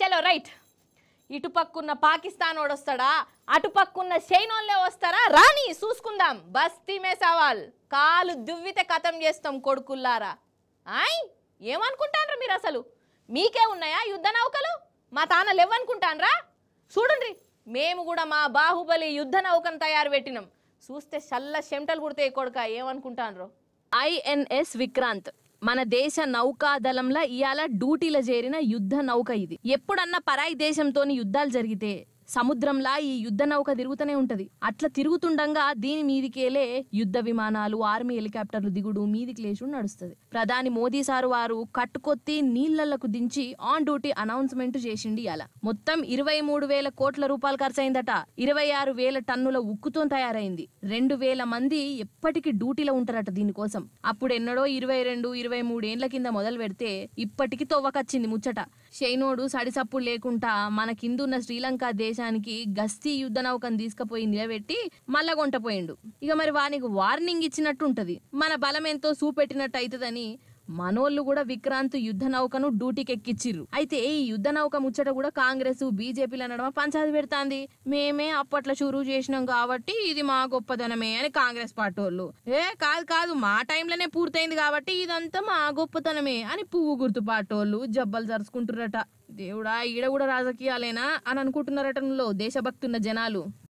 చలో రైట్ ఇటుపక్కున్న పాకిస్తాన్ వస్తాడా అటుపక్కున్న చైనోళ్ళే వస్తారా రాని చూసుకుందాం బస్తీమే సవాల్ కాలు దువ్వితే కథం చేస్తాం కొడుకుల్లారా ఆయ్ ఏమనుకుంటాను మీరు అసలు మీకే ఉన్నాయా యుద్ధ నౌకలు మా తాన ఎవ్వనుకుంటానరా చూడండి మేము కూడా మా బాహుబలి యుద్ధ నౌకను తయారు పెట్టినాం చూస్తే చల్ల చెమటలు కుడితే కొడుక ఏమనుకుంటాను ఐఎన్ఎస్ విక్రాంత్ మన దేశ నౌకాదళంలో ఇవాళ డ్యూటీలో చేరిన యుద్ధ నౌక ఇది ఎప్పుడన్నా పరాయి దేశంతోని యుద్ధాలు జరిగితే సముద్రంలా ఈ యుద్ధ నౌక తిరుగుతూనే ఉంటది అట్లా తిరుగుతుండగా దీని మీదికేలే యుద్ధ విమానాలు ఆర్మీ హెలికాప్టర్లు దిగుడు మీదికి లేచు నడుస్తుంది ప్రధాని మోదీ సారు వారు కట్టుకొత్తి నీళ్లకు దించి ఆన్ డ్యూటీ అనౌన్స్మెంట్ చేసింది అలా మొత్తం ఇరవై మూడు వేల కోట్ల రూపాయలు ఖర్చయిందట ఇరవై ఆరు వేల టన్నుల ఉక్కుతో తయారైంది రెండు వేల మంది ఎప్పటికీ డ్యూటీలో ఉంటారట దీనికోసం అప్పుడు ఎన్నడో ఇరవై రెండు ఇరవై మూడు ఏళ్ల కింద మొదలు పెడితే ఇప్పటికి తొవ్వకొచ్చింది ముచ్చట షైనోడు సడిసప్పుడు లేకుండా మన కిందున్న శ్రీలంక దేశానికి గస్తీ యుద్ధ నౌకను తీసుకుపోయి నిలబెట్టి కొంటపోయిండు ఇక మరి వానికి వార్నింగ్ ఇచ్చినట్టుంటది మన బలం ఎంతో చూపెట్టినట్టు అవుతుందని మనోళ్ళు కూడా విక్రాంత్ యుద్ధ నౌకను డ్యూటీకి ఎక్కిచ్చిర్రు అయితే ఈ యుద్ధ నౌక ముచ్చట కూడా కాంగ్రెస్ బీజేపీల నడమ పంచాది పెడతాంది మేమే అప్పట్లో షురు చేసినాం కాబట్టి ఇది మా గొప్పతనమే అని కాంగ్రెస్ పార్టీ వాళ్ళు ఏ కాదు కాదు మా టైంలోనే పూర్తయింది కాబట్టి ఇదంతా మా గొప్పతనమే అని పువ్వు గుర్తు పార్టీ వాళ్ళు జబ్బలు జరుచుకుంటున్నారట దేవుడా ఈడ కూడా రాజకీయాలేనా అని అనుకుంటున్నారటంలో దేశభక్తున్న జనాలు